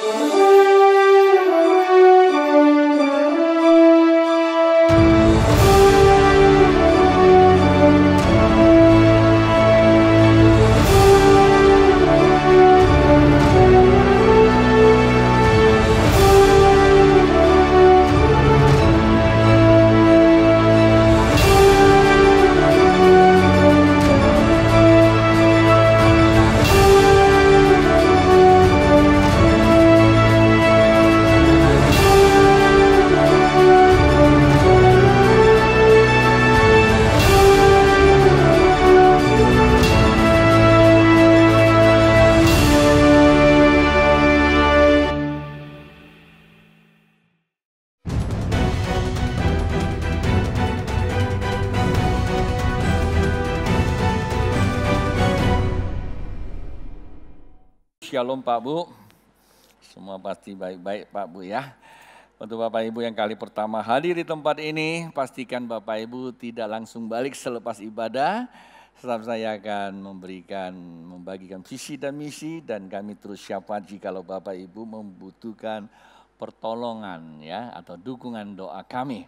Thank you. Bapak Bu. Semua pasti baik-baik Pak Bu ya. Untuk Bapak Ibu yang kali pertama hadir di tempat ini, pastikan Bapak Ibu tidak langsung balik selepas ibadah. Setelah saya akan memberikan, membagikan visi dan misi dan kami terus syafaat kalau Bapak Ibu membutuhkan pertolongan ya atau dukungan doa kami.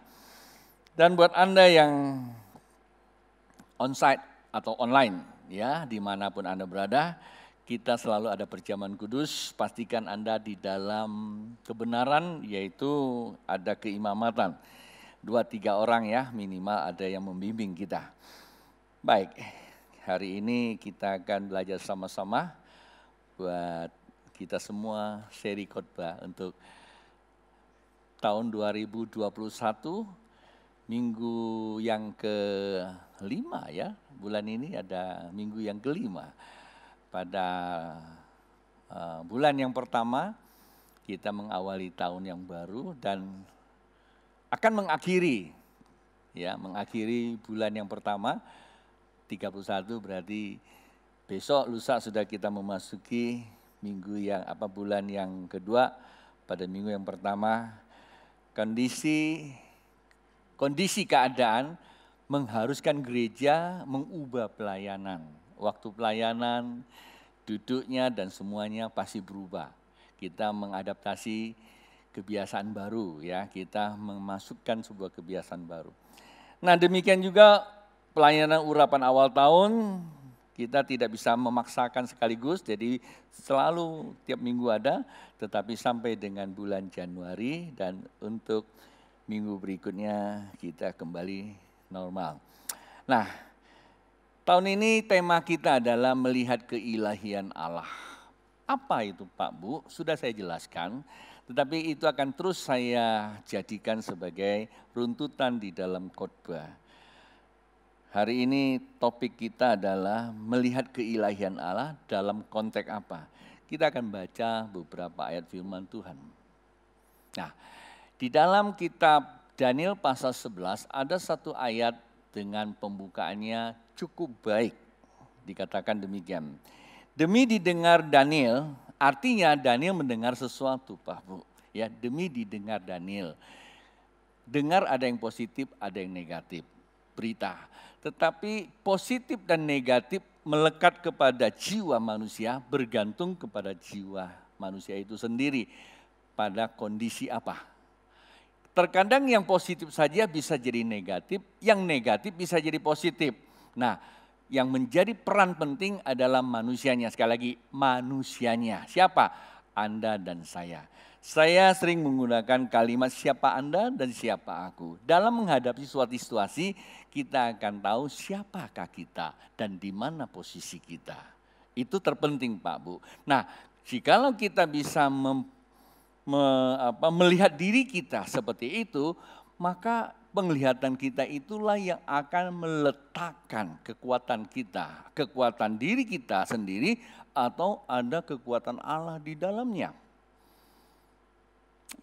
Dan buat Anda yang onsite atau online ya dimanapun Anda berada, kita selalu ada perjamuan kudus, pastikan Anda di dalam kebenaran yaitu ada keimamatan. Dua tiga orang ya minimal ada yang membimbing kita. Baik, hari ini kita akan belajar sama-sama buat kita semua seri khotbah untuk tahun 2021 minggu yang kelima ya. Bulan ini ada minggu yang kelima pada uh, bulan yang pertama kita mengawali tahun yang baru dan akan mengakhiri ya mengakhiri bulan yang pertama 31 berarti besok lusa sudah kita memasuki minggu yang apa bulan yang kedua pada minggu yang pertama kondisi kondisi keadaan mengharuskan gereja mengubah pelayanan waktu pelayanan, duduknya dan semuanya pasti berubah. Kita mengadaptasi kebiasaan baru ya, kita memasukkan sebuah kebiasaan baru. Nah, demikian juga pelayanan urapan awal tahun kita tidak bisa memaksakan sekaligus, jadi selalu tiap minggu ada, tetapi sampai dengan bulan Januari dan untuk minggu berikutnya kita kembali normal. Nah, Tahun ini tema kita adalah melihat keilahian Allah. Apa itu Pak Bu? Sudah saya jelaskan, tetapi itu akan terus saya jadikan sebagai runtutan di dalam khotbah. Hari ini topik kita adalah melihat keilahian Allah dalam konteks apa? Kita akan baca beberapa ayat firman Tuhan. Nah, di dalam kitab Daniel pasal 11 ada satu ayat dengan pembukaannya cukup baik. Dikatakan demikian. Demi didengar Daniel, artinya Daniel mendengar sesuatu, Pak Bu. Ya, demi didengar Daniel. Dengar ada yang positif, ada yang negatif. Berita. Tetapi positif dan negatif melekat kepada jiwa manusia bergantung kepada jiwa manusia itu sendiri pada kondisi apa. Terkadang yang positif saja bisa jadi negatif, yang negatif bisa jadi positif. Nah, yang menjadi peran penting adalah manusianya. Sekali lagi, manusianya. Siapa? Anda dan saya. Saya sering menggunakan kalimat siapa Anda dan siapa aku. Dalam menghadapi suatu situasi, kita akan tahu siapakah kita dan di mana posisi kita. Itu terpenting Pak Bu. Nah, jikalau kita bisa mem, me, apa, melihat diri kita seperti itu, maka penglihatan kita itulah yang akan meletakkan kekuatan kita, kekuatan diri kita sendiri atau ada kekuatan Allah di dalamnya.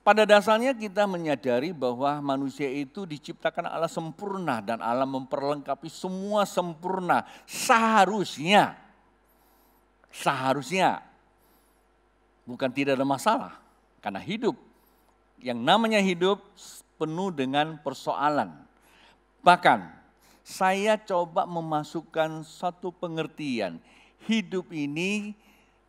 Pada dasarnya kita menyadari bahwa manusia itu diciptakan Allah sempurna dan Allah memperlengkapi semua sempurna seharusnya. Seharusnya bukan tidak ada masalah karena hidup yang namanya hidup penuh dengan persoalan. Bahkan saya coba memasukkan satu pengertian, hidup ini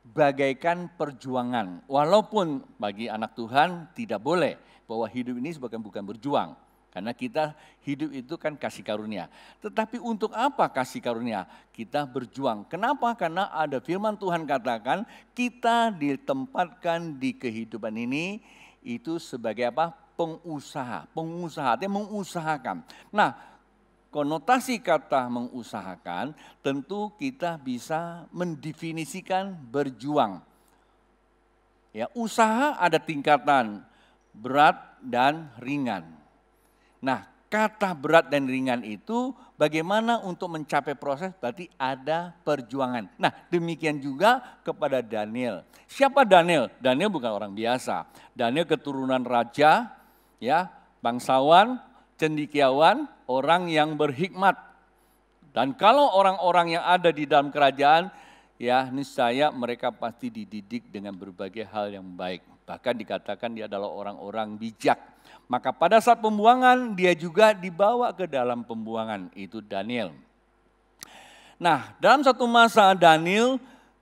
bagaikan perjuangan. Walaupun bagi anak Tuhan tidak boleh bahwa hidup ini sebagian bukan berjuang. Karena kita hidup itu kan kasih karunia. Tetapi untuk apa kasih karunia? Kita berjuang. Kenapa? Karena ada firman Tuhan katakan kita ditempatkan di kehidupan ini itu sebagai apa? pengusaha. Pengusaha dia mengusahakan. Nah, konotasi kata mengusahakan tentu kita bisa mendefinisikan berjuang. Ya, usaha ada tingkatan berat dan ringan. Nah, kata berat dan ringan itu bagaimana untuk mencapai proses berarti ada perjuangan. Nah demikian juga kepada Daniel. Siapa Daniel? Daniel bukan orang biasa. Daniel keturunan raja ya, bangsawan, cendikiawan, orang yang berhikmat. Dan kalau orang-orang yang ada di dalam kerajaan, ya niscaya mereka pasti dididik dengan berbagai hal yang baik. Bahkan dikatakan dia adalah orang-orang bijak. Maka pada saat pembuangan dia juga dibawa ke dalam pembuangan itu Daniel. Nah, dalam satu masa Daniel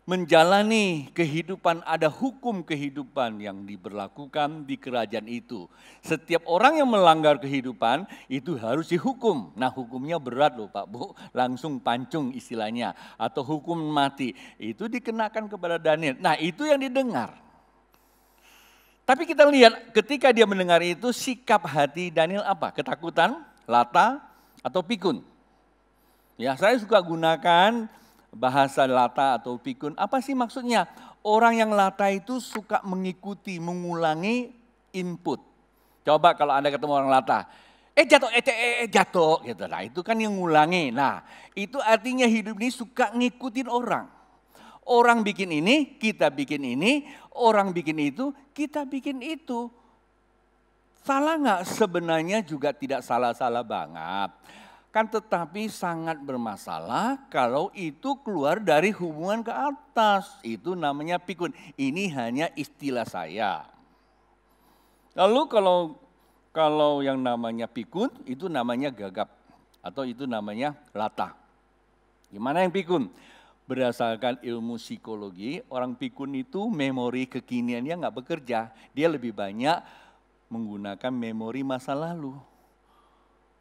menjalani kehidupan, ada hukum kehidupan yang diberlakukan di kerajaan itu. Setiap orang yang melanggar kehidupan itu harus dihukum. Nah hukumnya berat loh Pak Bu, langsung pancung istilahnya. Atau hukum mati, itu dikenakan kepada Daniel. Nah itu yang didengar. Tapi kita lihat ketika dia mendengar itu sikap hati Daniel apa? Ketakutan, lata, atau pikun. Ya saya suka gunakan bahasa lata atau pikun. Apa sih maksudnya? Orang yang lata itu suka mengikuti, mengulangi input. Coba kalau Anda ketemu orang lata, eh jatuh, eh, eh, eh jatuh gitu. Nah, itu kan yang ngulangi. Nah, itu artinya hidup ini suka ngikutin orang. Orang bikin ini, kita bikin ini, orang bikin itu, kita bikin itu. Salah nggak? Sebenarnya juga tidak salah-salah banget. Kan tetapi sangat bermasalah kalau itu keluar dari hubungan ke atas. Itu namanya pikun. Ini hanya istilah saya. Lalu kalau kalau yang namanya pikun itu namanya gagap atau itu namanya latah. Gimana yang pikun? Berdasarkan ilmu psikologi, orang pikun itu memori kekiniannya nggak bekerja. Dia lebih banyak menggunakan memori masa lalu.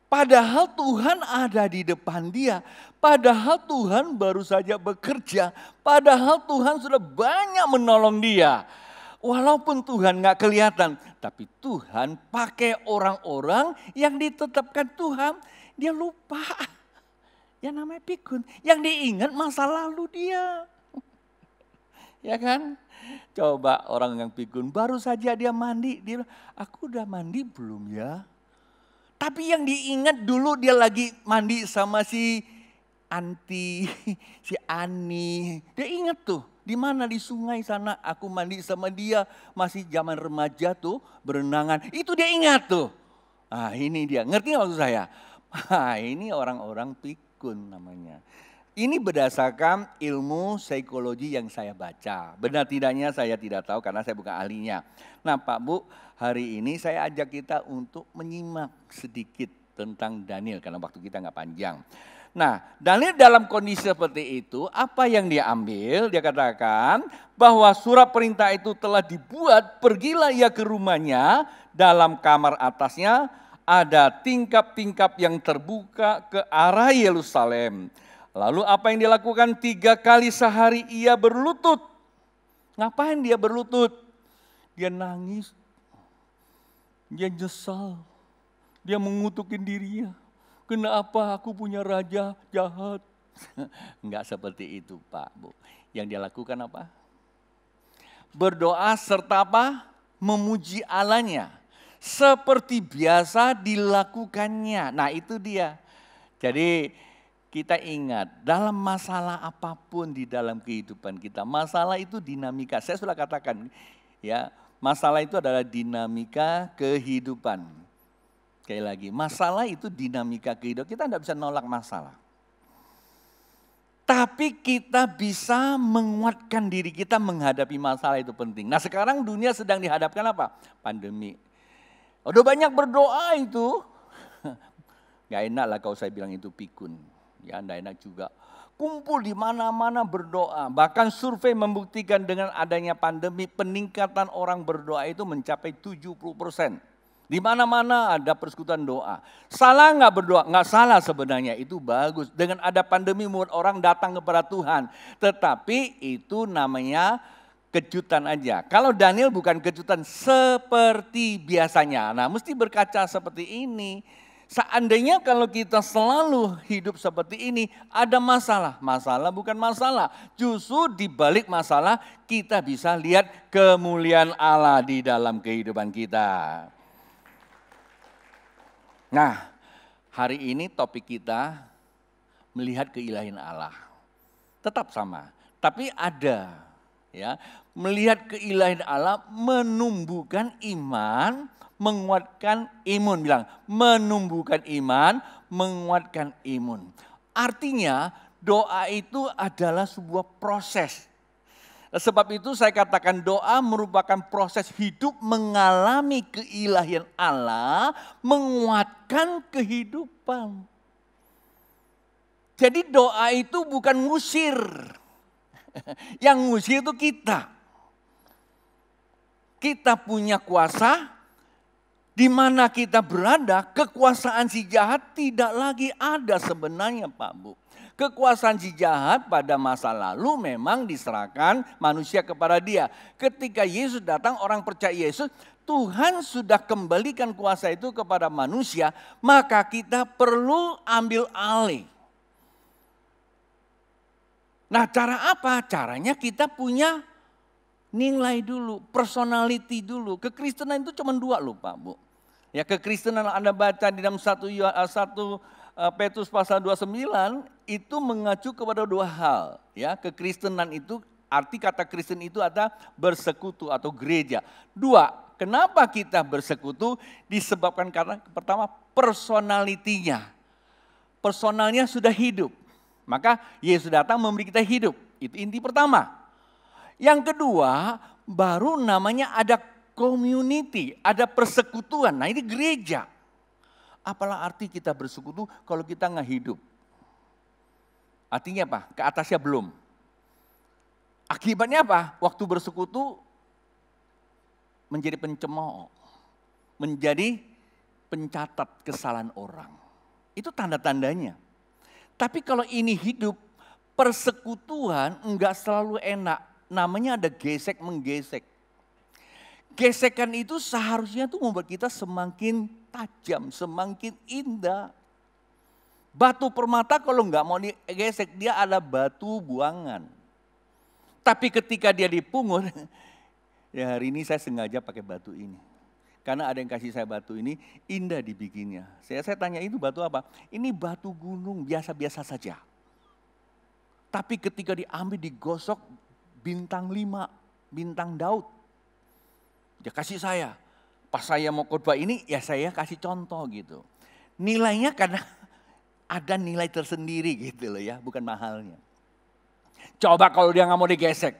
Padahal Tuhan ada di depan dia. Padahal Tuhan baru saja bekerja. Padahal Tuhan sudah banyak menolong dia. Walaupun Tuhan nggak kelihatan, tapi Tuhan pakai orang-orang yang ditetapkan Tuhan, dia lupa. Yang namanya pikun, yang diingat masa lalu dia. ya kan? Coba orang yang pikun baru saja dia mandi, dia aku udah mandi belum ya? Tapi yang diingat dulu dia lagi mandi sama si Anti, si Ani. Dia ingat tuh, di mana di sungai sana aku mandi sama dia masih zaman remaja tuh berenangan. Itu dia ingat tuh. Ah ini dia, ngerti nggak maksud saya? Ah ini orang-orang pikun namanya. Ini berdasarkan ilmu psikologi yang saya baca. Benar tidaknya saya tidak tahu karena saya bukan ahlinya. Nah Pak Bu, hari ini saya ajak kita untuk menyimak sedikit tentang Daniel karena waktu kita nggak panjang. Nah, Daniel dalam kondisi seperti itu, apa yang dia ambil? Dia katakan bahwa surat perintah itu telah dibuat, pergilah ia ke rumahnya, dalam kamar atasnya ada tingkap-tingkap yang terbuka ke arah Yerusalem. Lalu apa yang dilakukan tiga kali sehari ia berlutut. Ngapain dia berlutut? Dia nangis, dia nyesal, dia mengutukin dirinya. Kenapa aku punya raja jahat? Enggak seperti itu Pak Bu. Yang dia lakukan apa? Berdoa serta apa? Memuji Allahnya. Seperti biasa dilakukannya. Nah itu dia. Jadi kita ingat dalam masalah apapun di dalam kehidupan kita, masalah itu dinamika. Saya sudah katakan ya, masalah itu adalah dinamika kehidupan. Sekali lagi, masalah itu dinamika kehidupan. Kita tidak bisa nolak masalah. Tapi kita bisa menguatkan diri kita menghadapi masalah itu penting. Nah sekarang dunia sedang dihadapkan apa? Pandemi. Udah banyak berdoa itu. Gak enak lah kalau saya bilang itu pikun ya tidak enak juga. Kumpul di mana-mana berdoa, bahkan survei membuktikan dengan adanya pandemi peningkatan orang berdoa itu mencapai 70 persen. Di mana-mana ada persekutuan doa. Salah nggak berdoa? Nggak salah sebenarnya, itu bagus. Dengan ada pandemi membuat orang datang kepada Tuhan. Tetapi itu namanya kejutan aja. Kalau Daniel bukan kejutan seperti biasanya. Nah mesti berkaca seperti ini Seandainya kalau kita selalu hidup seperti ini, ada masalah. Masalah bukan masalah. Justru di balik masalah kita bisa lihat kemuliaan Allah di dalam kehidupan kita. Nah, hari ini topik kita melihat keilahian Allah. Tetap sama, tapi ada ya, melihat keilahian Allah menumbuhkan iman menguatkan imun. Bilang, menumbuhkan iman, menguatkan imun. Artinya doa itu adalah sebuah proses. Sebab itu saya katakan doa merupakan proses hidup mengalami keilahian Allah, menguatkan kehidupan. Jadi doa itu bukan ngusir. Yang ngusir itu kita. Kita punya kuasa, di mana kita berada, kekuasaan si jahat tidak lagi ada sebenarnya Pak Bu. Kekuasaan si jahat pada masa lalu memang diserahkan manusia kepada dia. Ketika Yesus datang orang percaya Yesus, Tuhan sudah kembalikan kuasa itu kepada manusia, maka kita perlu ambil alih. Nah cara apa? Caranya kita punya nilai dulu, personality dulu. Kekristenan itu cuma dua loh Pak Bu. Ya kekristenan Anda baca di dalam 1 satu eh, eh, Petrus pasal 29 itu mengacu kepada dua hal. Ya, kekristenan itu arti kata Kristen itu ada bersekutu atau gereja. Dua, kenapa kita bersekutu? Disebabkan karena pertama personalitinya. Personalnya sudah hidup. Maka Yesus datang memberi kita hidup. Itu inti pertama. Yang kedua, baru namanya ada community, ada persekutuan. Nah ini gereja. Apalah arti kita bersekutu kalau kita nggak hidup? Artinya apa? Ke atasnya belum. Akibatnya apa? Waktu bersekutu menjadi pencemooh, menjadi pencatat kesalahan orang. Itu tanda-tandanya. Tapi kalau ini hidup, persekutuan nggak selalu enak. Namanya ada gesek menggesek Gesekan itu seharusnya tuh membuat kita semakin tajam, semakin indah. Batu permata kalau nggak mau digesek dia ada batu buangan. Tapi ketika dia dipungut, ya hari ini saya sengaja pakai batu ini. Karena ada yang kasih saya batu ini, indah dibikinnya. Saya, saya tanya itu batu apa? Ini batu gunung, biasa-biasa saja. Tapi ketika diambil digosok bintang lima, bintang Daud. Dia kasih saya. Pas saya mau khotbah ini, ya saya kasih contoh gitu. Nilainya karena ada nilai tersendiri gitu loh ya, bukan mahalnya. Coba kalau dia nggak mau digesek.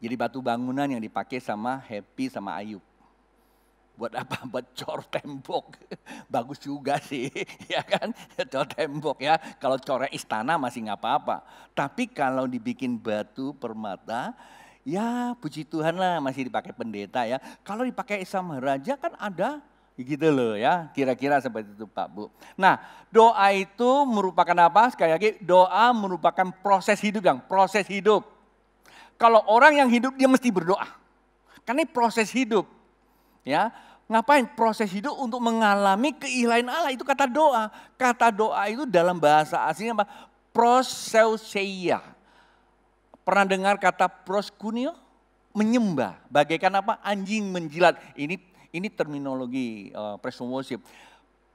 Jadi batu bangunan yang dipakai sama Happy sama Ayub buat apa buat cor tembok bagus juga sih ya kan cor tembok ya kalau corek istana masih nggak apa-apa tapi kalau dibikin batu permata Ya puji Tuhan lah masih dipakai pendeta ya. Kalau dipakai sama raja kan ada gitu loh ya. Kira-kira seperti itu Pak Bu. Nah doa itu merupakan apa? Sekali lagi doa merupakan proses hidup yang proses hidup. Kalau orang yang hidup dia mesti berdoa. Karena ini proses hidup. Ya, ngapain proses hidup untuk mengalami keilahian Allah itu kata doa. Kata doa itu dalam bahasa aslinya apa? Proseuseia. Pernah dengar kata proskunio Menyembah. Bagaikan apa? Anjing menjilat. Ini ini terminologi uh, eh, Preston worship.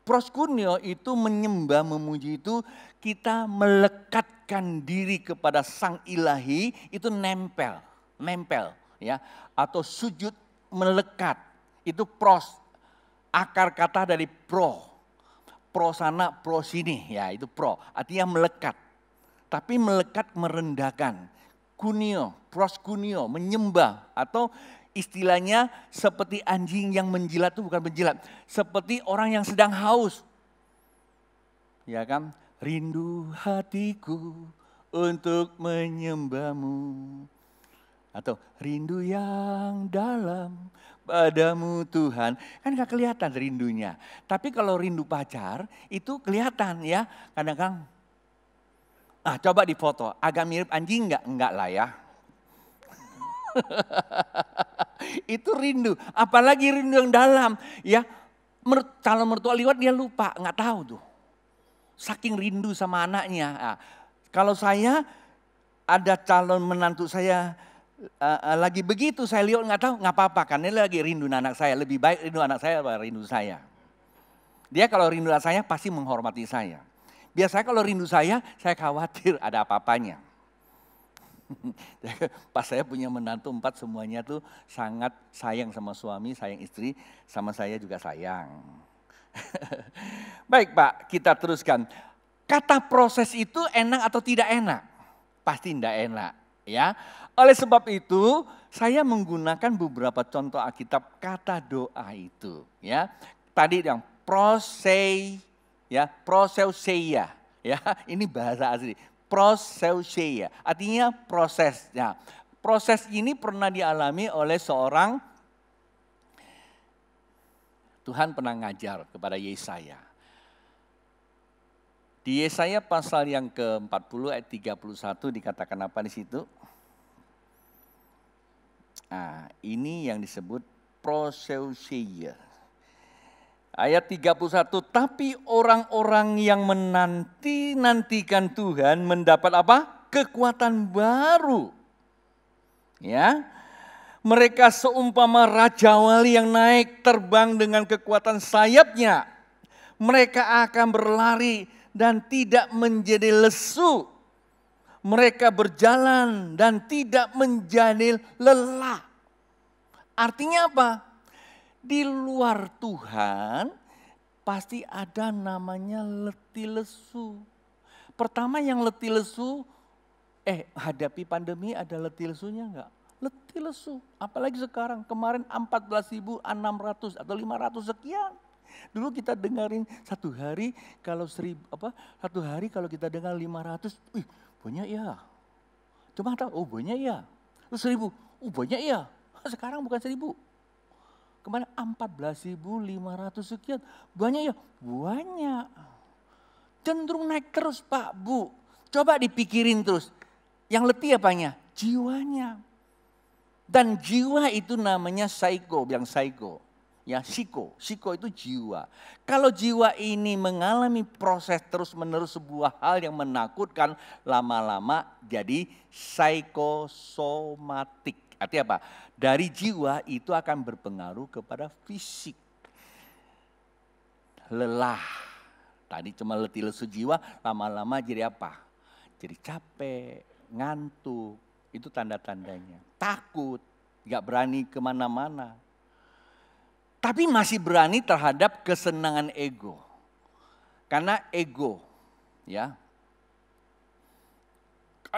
proskunio itu menyembah, memuji itu kita melekatkan diri kepada sang ilahi itu nempel, nempel ya atau sujud melekat itu pros akar kata dari pro pro sana pro sini ya itu pro artinya melekat tapi melekat merendahkan kunio, proskunio, menyembah atau istilahnya seperti anjing yang menjilat itu bukan menjilat, seperti orang yang sedang haus. Ya kan? Rindu hatiku untuk menyembahmu. Atau rindu yang dalam padamu Tuhan. Kan gak kelihatan rindunya. Tapi kalau rindu pacar itu kelihatan ya. Kadang-kadang Ah, coba difoto, agak mirip anjing nggak? Enggak lah ya. itu rindu, apalagi rindu yang dalam. Ya, mer calon mertua liwat dia lupa, nggak tahu tuh. Saking rindu sama anaknya. Nah, kalau saya ada calon menantu saya uh, uh, lagi begitu saya lihat nggak tahu nggak apa-apa karena dia lagi rindu anak saya lebih baik rindu anak saya daripada rindu saya dia kalau rindu anak saya pasti menghormati saya Biasanya kalau rindu saya, saya khawatir ada apa-apanya. Pas saya punya menantu empat semuanya tuh sangat sayang sama suami, sayang istri, sama saya juga sayang. Baik Pak, kita teruskan. Kata proses itu enak atau tidak enak? Pasti tidak enak ya. Oleh sebab itu, saya menggunakan beberapa contoh Alkitab kata doa itu, ya. Tadi yang proses ya proseuseia ya ini bahasa asli proseuseia artinya prosesnya proses ini pernah dialami oleh seorang Tuhan pernah ngajar kepada Yesaya di Yesaya pasal yang ke-40 ayat 31 dikatakan apa di situ? Nah, ini yang disebut proseusia. Ayat 31, tapi orang-orang yang menanti-nantikan Tuhan mendapat apa? Kekuatan baru. Ya, mereka seumpama raja wali yang naik terbang dengan kekuatan sayapnya. Mereka akan berlari dan tidak menjadi lesu. Mereka berjalan dan tidak menjadi lelah. Artinya apa? di luar Tuhan pasti ada namanya letih lesu. Pertama yang letih lesu, eh hadapi pandemi ada letih lesunya enggak? Letih lesu, apalagi sekarang kemarin 14.600 atau 500 sekian. Dulu kita dengerin satu hari kalau seribu apa satu hari kalau kita dengar 500, wih banyak ya. Cuma tahu oh banyak ya. Terus seribu, oh banyak ya. Sekarang bukan seribu, Kemarin 14.500 sekian. Banyak ya? Banyak. Cenderung naik terus Pak, Bu. Coba dipikirin terus. Yang letih apanya? Jiwanya. Dan jiwa itu namanya psycho, bilang psycho. Ya, siko. Siko itu jiwa. Kalau jiwa ini mengalami proses terus-menerus sebuah hal yang menakutkan, lama-lama jadi psikosomatik. Artinya apa? Dari jiwa itu akan berpengaruh kepada fisik. Lelah. Tadi cuma letih lesu jiwa, lama-lama jadi apa? Jadi capek, ngantuk. Itu tanda-tandanya. Takut, gak berani kemana-mana. Tapi masih berani terhadap kesenangan ego. Karena ego, ya,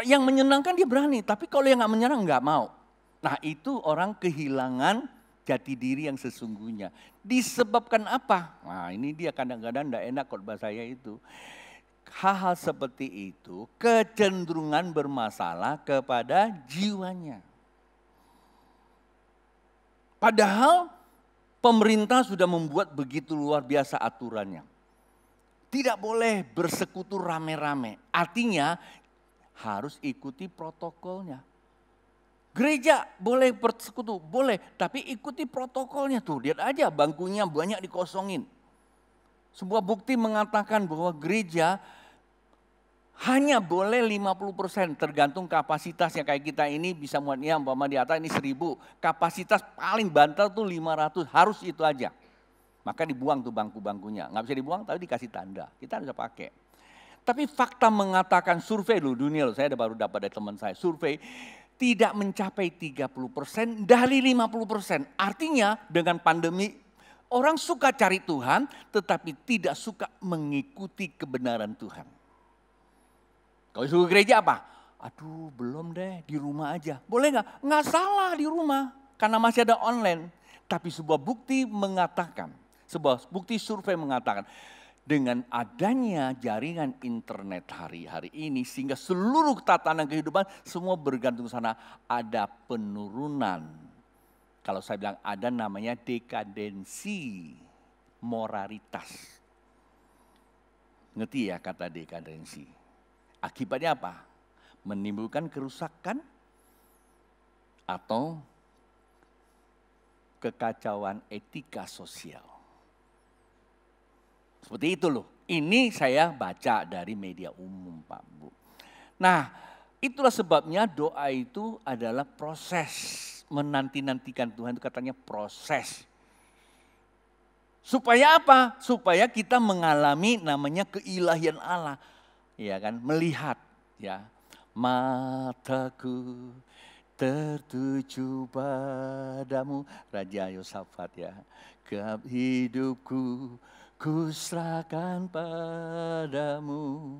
yang menyenangkan dia berani, tapi kalau yang nggak menyerang nggak mau. Nah itu orang kehilangan jati diri yang sesungguhnya. Disebabkan apa? Nah ini dia kadang-kadang tidak enak khotbah saya itu. Hal-hal seperti itu kecenderungan bermasalah kepada jiwanya. Padahal pemerintah sudah membuat begitu luar biasa aturannya. Tidak boleh bersekutu rame-rame. Artinya harus ikuti protokolnya. Gereja boleh bersekutu, boleh, tapi ikuti protokolnya tuh. Lihat aja bangkunya banyak dikosongin. Sebuah bukti mengatakan bahwa gereja hanya boleh 50% tergantung yang kayak kita ini bisa muatnya umpama di atas ini 1000. Kapasitas paling bantal tuh 500, harus itu aja. Maka dibuang tuh bangku-bangkunya. Nggak bisa dibuang tapi dikasih tanda. Kita bisa pakai. Tapi fakta mengatakan survei dulu dunia loh, saya baru dapat dari teman saya survei tidak mencapai 30% dari 50%. Artinya dengan pandemi orang suka cari Tuhan tetapi tidak suka mengikuti kebenaran Tuhan. Kalau suka gereja apa? Aduh belum deh di rumah aja. Boleh nggak? Nggak salah di rumah karena masih ada online. Tapi sebuah bukti mengatakan, sebuah bukti survei mengatakan dengan adanya jaringan internet hari-hari ini sehingga seluruh tatanan kehidupan semua bergantung sana ada penurunan. Kalau saya bilang ada namanya dekadensi moralitas. Ngerti ya kata dekadensi? Akibatnya apa? Menimbulkan kerusakan atau kekacauan etika sosial seperti itu loh. Ini saya baca dari media umum Pak Bu. Nah itulah sebabnya doa itu adalah proses. Menanti-nantikan Tuhan itu katanya proses. Supaya apa? Supaya kita mengalami namanya keilahian Allah. Ya kan, melihat ya. Mataku tertuju padamu Raja Yosafat ya. kehidupku Kuserahkan padamu,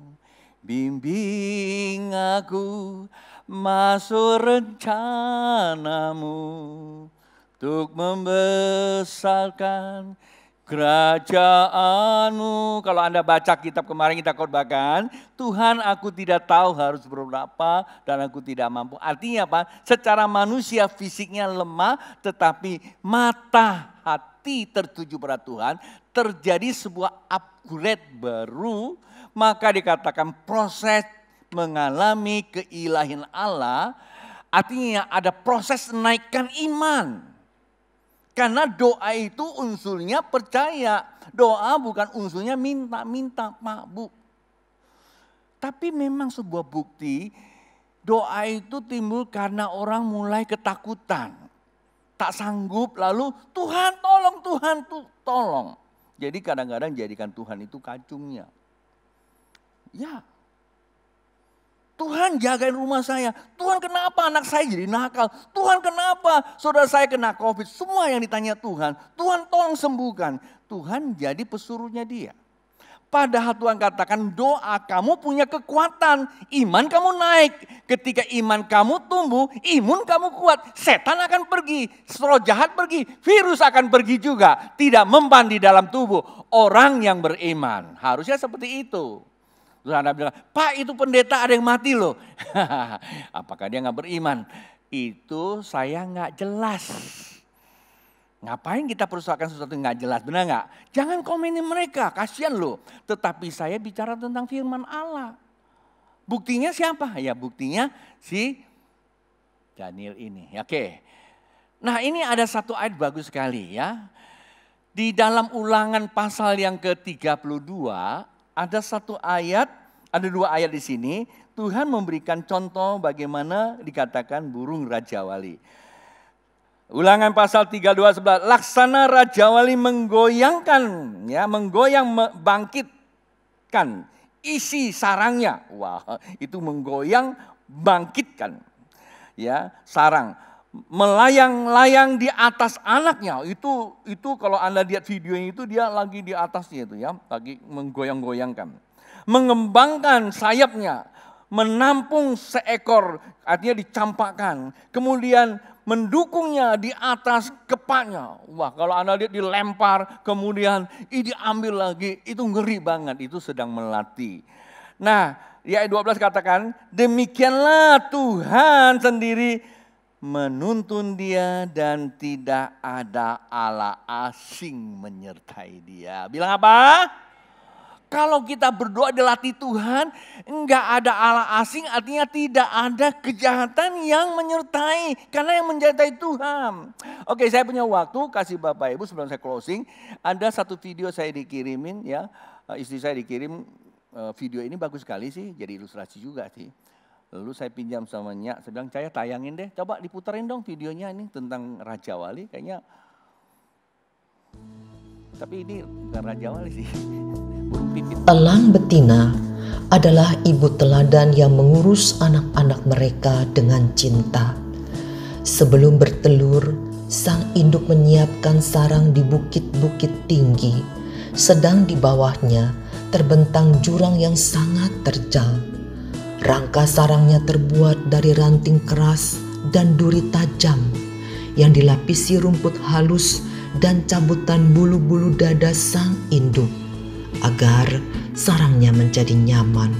bimbing aku masuk rencanamu untuk membesarkan kerajaanmu. Kalau Anda baca kitab kemarin kita khotbahkan, Tuhan aku tidak tahu harus berapa dan aku tidak mampu. Artinya apa? Secara manusia fisiknya lemah tetapi mata hati tertuju pada Tuhan terjadi sebuah upgrade baru, maka dikatakan proses mengalami keilahian Allah, artinya ada proses naikkan iman. Karena doa itu unsurnya percaya, doa bukan unsurnya minta-minta mabuk. Tapi memang sebuah bukti doa itu timbul karena orang mulai ketakutan. Tak sanggup lalu Tuhan tolong, Tuhan tuh tolong. Jadi kadang-kadang jadikan Tuhan itu kacungnya. Ya. Tuhan jagain rumah saya. Tuhan kenapa anak saya jadi nakal? Tuhan kenapa saudara saya kena covid? Semua yang ditanya Tuhan. Tuhan tolong sembuhkan. Tuhan jadi pesuruhnya dia. Padahal Tuhan katakan doa kamu punya kekuatan. Iman kamu naik. Ketika iman kamu tumbuh, imun kamu kuat. Setan akan pergi, roh jahat pergi, virus akan pergi juga. Tidak mempan di dalam tubuh orang yang beriman. Harusnya seperti itu. Terus Anda bilang, Pak itu pendeta ada yang mati loh. Apakah dia nggak beriman? Itu saya nggak jelas Ngapain kita perusahaan sesuatu yang nggak jelas, benar nggak? Jangan komenin mereka, kasihan loh. Tetapi saya bicara tentang firman Allah. Buktinya siapa? Ya buktinya si Daniel ini. Ya, oke. Nah ini ada satu ayat bagus sekali ya. Di dalam ulangan pasal yang ke-32 ada satu ayat, ada dua ayat di sini. Tuhan memberikan contoh bagaimana dikatakan burung Raja Wali. Ulangan pasal 32 11 laksana Raja Wali menggoyangkan ya menggoyang bangkitkan isi sarangnya. Wah, itu menggoyang bangkitkan ya sarang melayang-layang di atas anaknya. Itu itu kalau Anda lihat videonya itu dia lagi di atasnya itu ya, lagi menggoyang-goyangkan. Mengembangkan sayapnya menampung seekor, artinya dicampakkan. Kemudian mendukungnya di atas kepaknya. Wah kalau Anda lihat dilempar, kemudian ini diambil lagi, itu ngeri banget, itu sedang melatih. Nah, di ayat 12 katakan, demikianlah Tuhan sendiri menuntun dia dan tidak ada Allah asing menyertai dia. Bilang apa? Kalau kita berdoa dilatih Tuhan, enggak ada Allah asing artinya tidak ada kejahatan yang menyertai. Karena yang menyertai Tuhan. Oke saya punya waktu, kasih Bapak Ibu sebelum saya closing. Ada satu video saya dikirimin ya, eh, istri saya dikirim eh, video ini bagus sekali sih, jadi ilustrasi juga sih. Lalu saya pinjam sama Nyak, sedang saya tayangin deh, coba diputerin dong videonya ini tentang Raja Wali, kayaknya. Tapi ini bukan Raja Wali sih, Elang betina adalah ibu teladan yang mengurus anak-anak mereka dengan cinta. Sebelum bertelur, sang induk menyiapkan sarang di bukit-bukit tinggi, sedang di bawahnya terbentang jurang yang sangat terjal. Rangka sarangnya terbuat dari ranting keras dan duri tajam yang dilapisi rumput halus dan cabutan bulu-bulu dada sang induk agar sarangnya menjadi nyaman.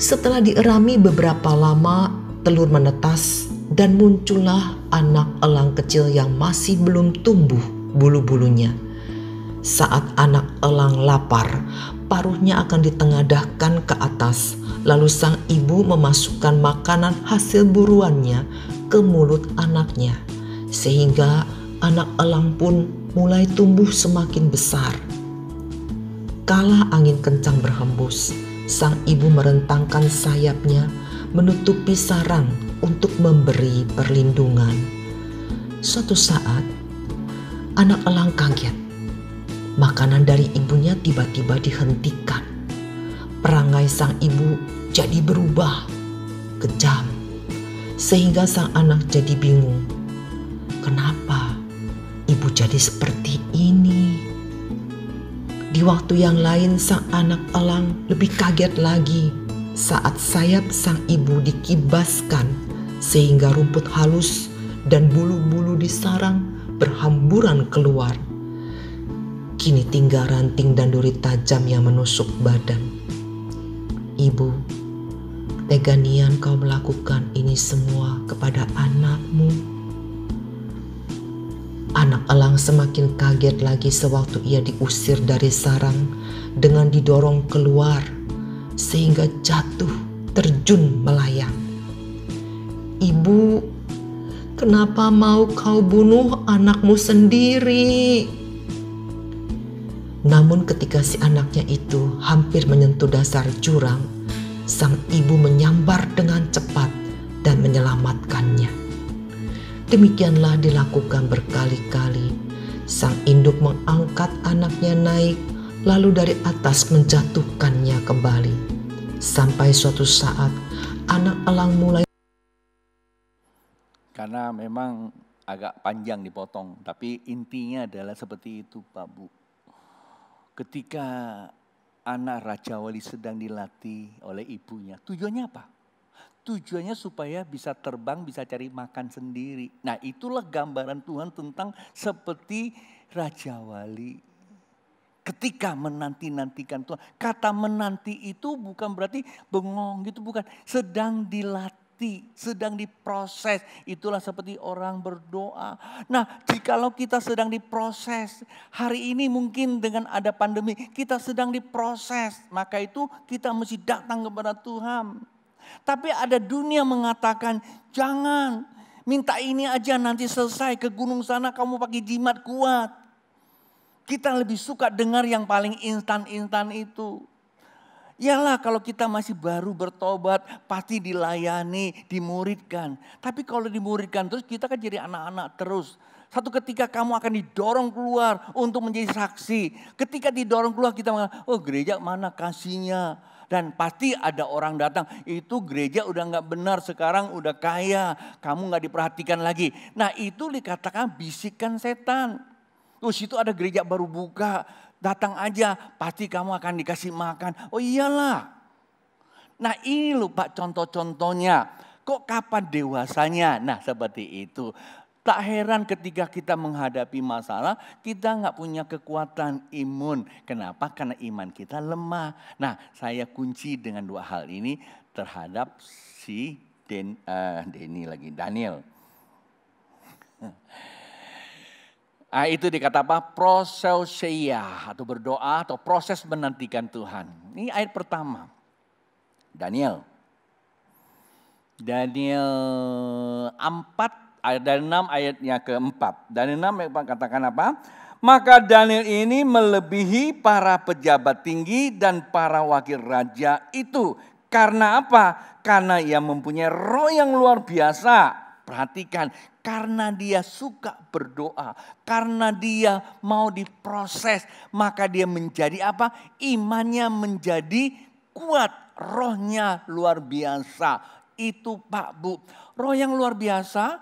Setelah dierami beberapa lama, telur menetas dan muncullah anak elang kecil yang masih belum tumbuh bulu-bulunya. Saat anak elang lapar, paruhnya akan ditengadahkan ke atas, lalu sang ibu memasukkan makanan hasil buruannya ke mulut anaknya, sehingga anak elang pun mulai tumbuh semakin besar. Kala angin kencang berhembus, sang ibu merentangkan sayapnya, menutupi sarang untuk memberi perlindungan. Suatu saat, anak elang kaget. Makanan dari ibunya tiba-tiba dihentikan. Perangai sang ibu jadi berubah, kejam, sehingga sang anak jadi bingung. Kenapa ibu jadi seperti ini? waktu yang lain sang anak elang lebih kaget lagi saat sayap sang ibu dikibaskan sehingga rumput halus dan bulu-bulu di sarang berhamburan keluar. Kini tinggal ranting dan duri tajam yang menusuk badan. Ibu, teganian kau melakukan ini semua kepada anakmu. Anak elang semakin kaget lagi sewaktu ia diusir dari sarang dengan didorong keluar sehingga jatuh terjun melayang. Ibu, kenapa mau kau bunuh anakmu sendiri? Namun ketika si anaknya itu hampir menyentuh dasar jurang, sang ibu menyambar dengan cepat dan menyelamatkannya. Demikianlah dilakukan berkali-kali. Sang induk mengangkat anaknya naik, lalu dari atas menjatuhkannya kembali. Sampai suatu saat, anak elang mulai karena memang agak panjang dipotong, tapi intinya adalah seperti itu, Pak Bu. Ketika anak Raja Wali sedang dilatih oleh ibunya, tujuannya apa? Tujuannya supaya bisa terbang, bisa cari makan sendiri. Nah itulah gambaran Tuhan tentang seperti Raja Wali. Ketika menanti-nantikan Tuhan. Kata menanti itu bukan berarti bengong gitu, bukan. Sedang dilatih sedang diproses. Itulah seperti orang berdoa. Nah, jikalau kita sedang diproses, hari ini mungkin dengan ada pandemi, kita sedang diproses. Maka itu kita mesti datang kepada Tuhan. Tapi ada dunia mengatakan jangan minta ini aja nanti selesai ke gunung sana kamu pakai jimat kuat. Kita lebih suka dengar yang paling instan-instan itu. Yalah kalau kita masih baru bertobat pasti dilayani, dimuridkan. Tapi kalau dimuridkan terus kita kan jadi anak-anak terus. Satu ketika kamu akan didorong keluar untuk menjadi saksi. Ketika didorong keluar kita mengatakan, oh gereja mana kasihnya? Dan pasti ada orang datang, itu gereja udah nggak benar sekarang udah kaya, kamu nggak diperhatikan lagi. Nah itu dikatakan bisikan setan. Terus oh, itu ada gereja baru buka, datang aja pasti kamu akan dikasih makan. Oh iyalah. Nah ini lupa contoh-contohnya. Kok kapan dewasanya? Nah seperti itu. Tak heran ketika kita menghadapi masalah, kita nggak punya kekuatan imun. Kenapa? Karena iman kita lemah. Nah, saya kunci dengan dua hal ini terhadap si Den, uh, Denny lagi, Daniel. Nah, itu dikata apa? Proseusia atau berdoa atau proses menantikan Tuhan. Ini ayat pertama. Daniel. Daniel 4 eh, ayat Dari 6 ayatnya keempat. Dari 6 katakan apa? Maka Daniel ini melebihi para pejabat tinggi dan para wakil raja itu. Karena apa? Karena ia mempunyai roh yang luar biasa. Perhatikan, karena dia suka berdoa, karena dia mau diproses, maka dia menjadi apa? Imannya menjadi kuat, rohnya luar biasa. Itu Pak Bu, roh yang luar biasa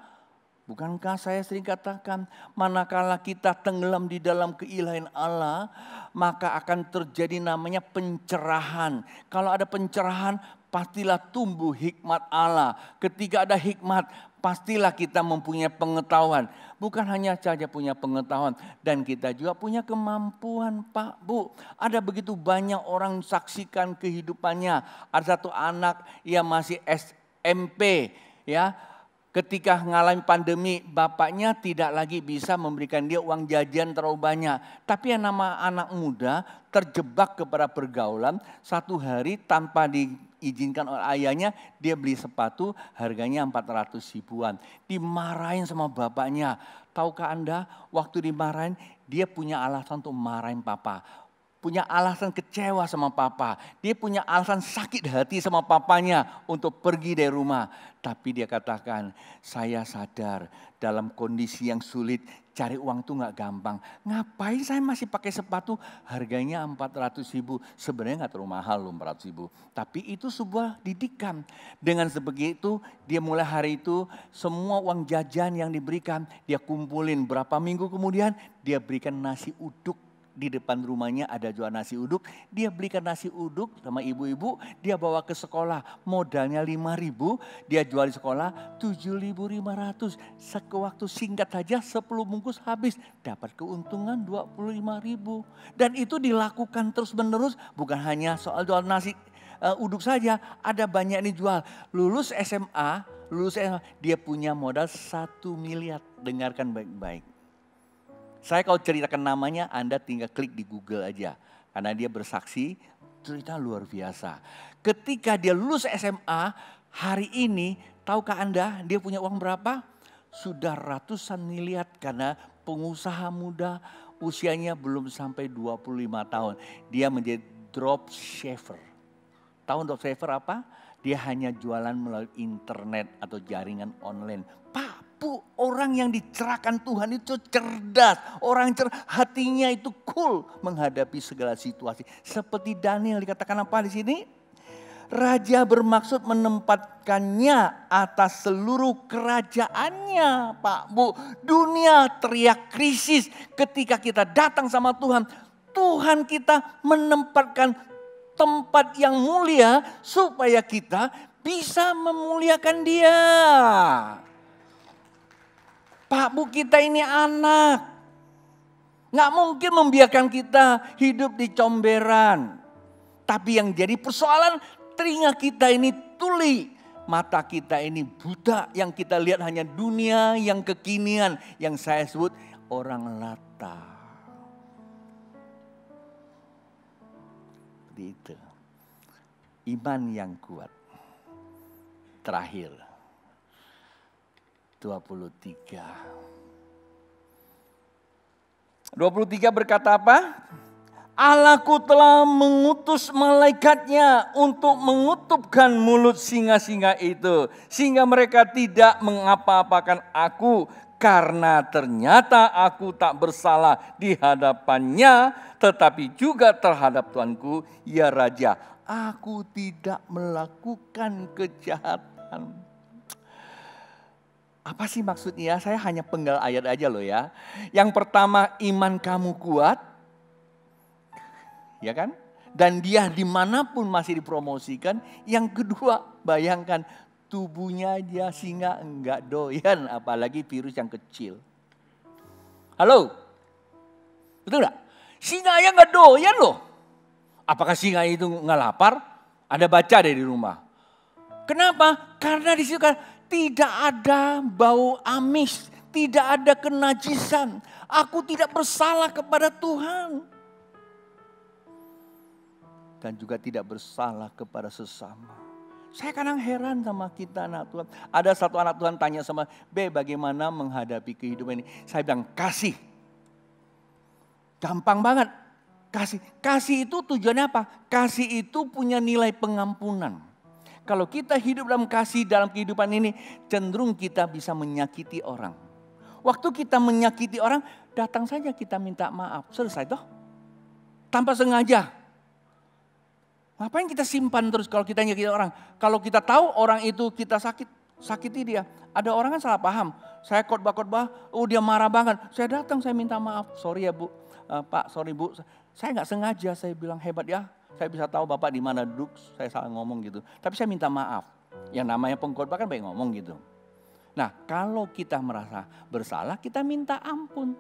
Bukankah saya sering katakan, manakala kita tenggelam di dalam keilahian Allah, maka akan terjadi namanya pencerahan. Kalau ada pencerahan, pastilah tumbuh hikmat Allah. Ketika ada hikmat, pastilah kita mempunyai pengetahuan. Bukan hanya saja punya pengetahuan, dan kita juga punya kemampuan, Pak Bu. Ada begitu banyak orang saksikan kehidupannya. Ada satu anak yang masih SMP, ya ketika mengalami pandemi, bapaknya tidak lagi bisa memberikan dia uang jajan terlalu banyak. Tapi yang nama anak muda terjebak kepada pergaulan, satu hari tanpa diizinkan oleh ayahnya, dia beli sepatu harganya 400 ribuan. Dimarahin sama bapaknya. Tahukah Anda waktu dimarahin, dia punya alasan untuk marahin papa punya alasan kecewa sama papa. Dia punya alasan sakit hati sama papanya untuk pergi dari rumah. Tapi dia katakan, saya sadar dalam kondisi yang sulit cari uang tuh nggak gampang. Ngapain saya masih pakai sepatu harganya 400 ribu. Sebenarnya nggak terlalu mahal loh 400 ribu. Tapi itu sebuah didikan. Dengan sebegitu dia mulai hari itu semua uang jajan yang diberikan dia kumpulin. Berapa minggu kemudian dia berikan nasi uduk di depan rumahnya ada jual nasi uduk. Dia belikan nasi uduk sama ibu-ibu. Dia bawa ke sekolah. Modalnya 5 ribu. Dia jual di sekolah 7.500. Sewaktu singkat saja 10 bungkus habis. Dapat keuntungan 25 ribu. Dan itu dilakukan terus menerus. Bukan hanya soal jual nasi uh, uduk saja. Ada banyak yang dijual. Lulus SMA. Lulus SMA. Dia punya modal 1 miliar. Dengarkan baik-baik saya kalau ceritakan namanya Anda tinggal klik di Google aja. Karena dia bersaksi cerita luar biasa. Ketika dia lulus SMA, hari ini tahukah Anda dia punya uang berapa? Sudah ratusan miliar karena pengusaha muda usianya belum sampai 25 tahun. Dia menjadi drop shaver. Tahun drop shaver apa? Dia hanya jualan melalui internet atau jaringan online orang yang dicerahkan Tuhan itu cerdas. Orang cer hatinya itu cool menghadapi segala situasi. Seperti Daniel dikatakan apa di sini? Raja bermaksud menempatkannya atas seluruh kerajaannya, Pak Bu. Dunia teriak krisis ketika kita datang sama Tuhan. Tuhan kita menempatkan tempat yang mulia supaya kita bisa memuliakan Dia. Pak Bu kita ini anak. Nggak mungkin membiarkan kita hidup di comberan. Tapi yang jadi persoalan telinga kita ini tuli. Mata kita ini buta yang kita lihat hanya dunia yang kekinian. Yang saya sebut orang lata. Seperti itu. Iman yang kuat. Terakhir 23. 23 berkata apa? Allahku telah mengutus malaikatnya untuk mengutupkan mulut singa-singa itu. Sehingga mereka tidak mengapa-apakan aku karena ternyata aku tak bersalah di hadapannya tetapi juga terhadap Tuanku ya Raja. Aku tidak melakukan kejahatan. Apa sih maksudnya? Saya hanya penggal ayat aja loh ya. Yang pertama iman kamu kuat. Ya kan? Dan dia dimanapun masih dipromosikan. Yang kedua bayangkan tubuhnya dia singa enggak doyan. Apalagi virus yang kecil. Halo? Betul enggak? Singa yang enggak doyan loh. Apakah singa itu enggak lapar? Ada baca deh di rumah. Kenapa? Karena di kan tidak ada bau amis, tidak ada kenajisan. Aku tidak bersalah kepada Tuhan. Dan juga tidak bersalah kepada sesama. Saya kadang heran sama kita anak Tuhan. Ada satu anak Tuhan tanya sama, B bagaimana menghadapi kehidupan ini? Saya bilang, kasih. Gampang banget. Kasih. Kasih itu tujuannya apa? Kasih itu punya nilai pengampunan. Kalau kita hidup dalam kasih dalam kehidupan ini, cenderung kita bisa menyakiti orang. Waktu kita menyakiti orang, datang saja kita minta maaf. Selesai toh. Tanpa sengaja. Ngapain kita simpan terus kalau kita nyakiti orang? Kalau kita tahu orang itu kita sakit, sakiti dia. Ada orang kan salah paham. Saya khotbah-khotbah, oh dia marah banget. Saya datang, saya minta maaf. Sorry ya bu, uh, pak, sorry bu. Saya nggak sengaja, saya bilang hebat ya saya bisa tahu Bapak di mana duduk, saya salah ngomong gitu. Tapi saya minta maaf. Yang namanya pengkhotbah kan baik ngomong gitu. Nah, kalau kita merasa bersalah, kita minta ampun.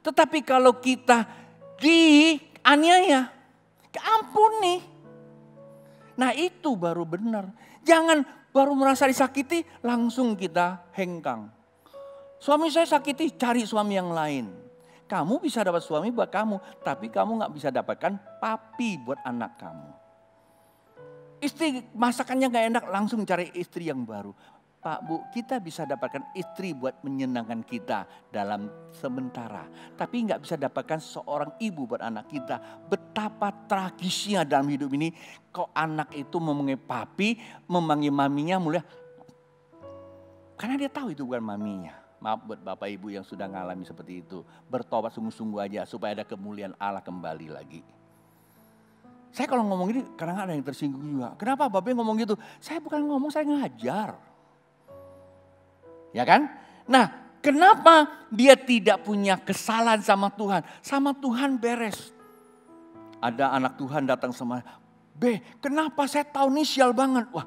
Tetapi kalau kita dianiaya, nih Nah, itu baru benar. Jangan baru merasa disakiti, langsung kita hengkang. Suami saya sakiti, cari suami yang lain. Kamu bisa dapat suami buat kamu, tapi kamu nggak bisa dapatkan papi buat anak kamu. Istri masakannya nggak enak, langsung cari istri yang baru. Pak Bu, kita bisa dapatkan istri buat menyenangkan kita dalam sementara. Tapi nggak bisa dapatkan seorang ibu buat anak kita. Betapa tragisnya dalam hidup ini. Kok anak itu memanggil papi, memanggil maminya mulia, Karena dia tahu itu bukan maminya. Maaf buat Bapak Ibu yang sudah ngalami seperti itu. Bertobat sungguh-sungguh aja supaya ada kemuliaan Allah kembali lagi. Saya kalau ngomong ini kadang ada yang tersinggung juga. Kenapa Bapak ngomong gitu? Saya bukan ngomong, saya ngajar. Ya kan? Nah, kenapa dia tidak punya kesalahan sama Tuhan? Sama Tuhan beres. Ada anak Tuhan datang sama, B, kenapa saya tahu ini sial banget? Wah,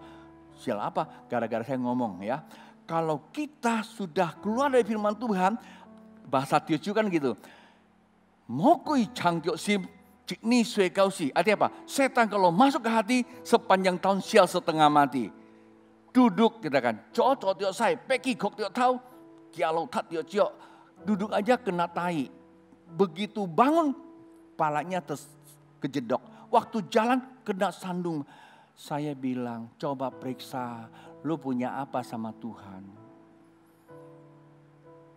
sial apa? Gara-gara saya ngomong ya kalau kita sudah keluar dari firman Tuhan, bahasa Tiongkok kan gitu. Mokui changkyo sim cikni sue kausi. Artinya apa? Setan kalau masuk ke hati sepanjang tahun sial setengah mati. Duduk kita kan. Cocok tiok saya, peki kok tiok tahu. Kialau tat tiok ciok. Duduk aja kena tai. Begitu bangun, palanya terus kejedok. Waktu jalan kena sandung. Saya bilang, coba periksa lu punya apa sama Tuhan.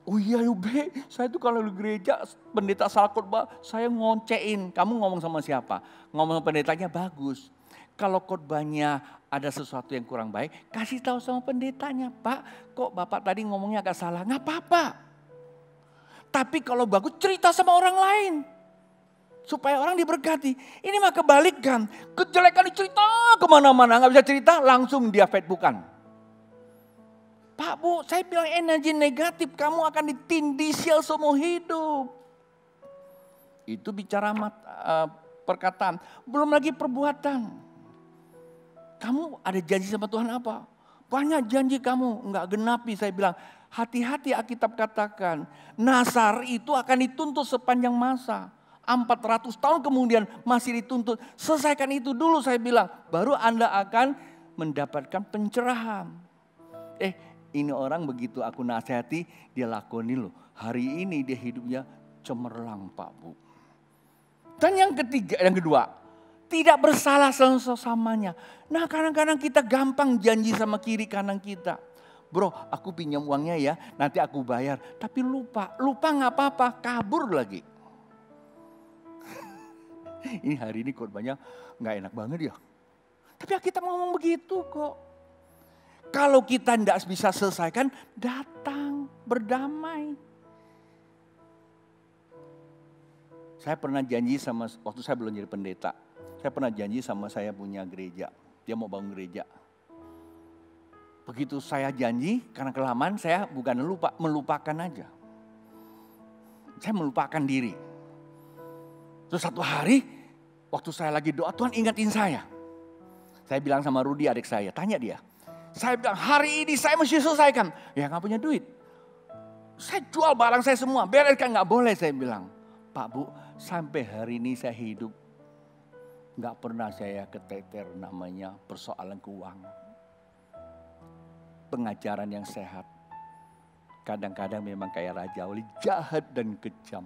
Oh iya lu be, saya tuh kalau di gereja pendeta salkhotbah saya ngoncein. Kamu ngomong sama siapa? Ngomong sama pendetanya bagus. Kalau khotbahnya ada sesuatu yang kurang baik, kasih tahu sama pendetanya, Pak, kok Bapak tadi ngomongnya agak salah. Nggak apa-apa. Tapi kalau bagus cerita sama orang lain supaya orang diberkati. Ini mah kebalikan, kejelekan dicerita kemana-mana, nggak bisa cerita langsung dia Facebookan. Pak Bu, saya bilang energi negatif, kamu akan sial semua hidup. Itu bicara mat, uh, perkataan, belum lagi perbuatan. Kamu ada janji sama Tuhan apa? Banyak janji kamu, nggak genapi saya bilang. Hati-hati Alkitab katakan, Nasar itu akan dituntut sepanjang masa. 400 tahun kemudian masih dituntut. Selesaikan itu dulu saya bilang, baru Anda akan mendapatkan pencerahan. Eh, ini orang begitu aku nasihati, dia lakoni loh. Hari ini dia hidupnya cemerlang Pak Bu. Dan yang ketiga, yang kedua, tidak bersalah sesamanya. Nah kadang-kadang kita gampang janji sama kiri kanan kita. Bro, aku pinjam uangnya ya, nanti aku bayar. Tapi lupa, lupa nggak apa-apa, kabur lagi. ini hari ini korbannya nggak enak banget ya. Tapi kita ngomong begitu kok. Kalau kita tidak bisa selesaikan, datang berdamai. Saya pernah janji sama, waktu saya belum jadi pendeta, saya pernah janji sama saya punya gereja. Dia mau bangun gereja. Begitu saya janji, karena kelamaan saya bukan lupa, melupakan aja. Saya melupakan diri. Terus satu hari, waktu saya lagi doa, Tuhan ingatin saya. Saya bilang sama Rudi adik saya, tanya dia, saya bilang, hari ini saya mesti selesaikan. Ya nggak punya duit. Saya jual barang saya semua, bereskan nggak boleh saya bilang. Pak Bu, sampai hari ini saya hidup. Nggak pernah saya keteter namanya persoalan keuangan. Pengajaran yang sehat. Kadang-kadang memang kayak Raja Wali, jahat dan kejam.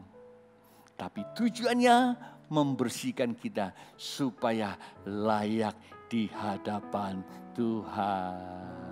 Tapi tujuannya membersihkan kita supaya layak di hadapan Tuhan.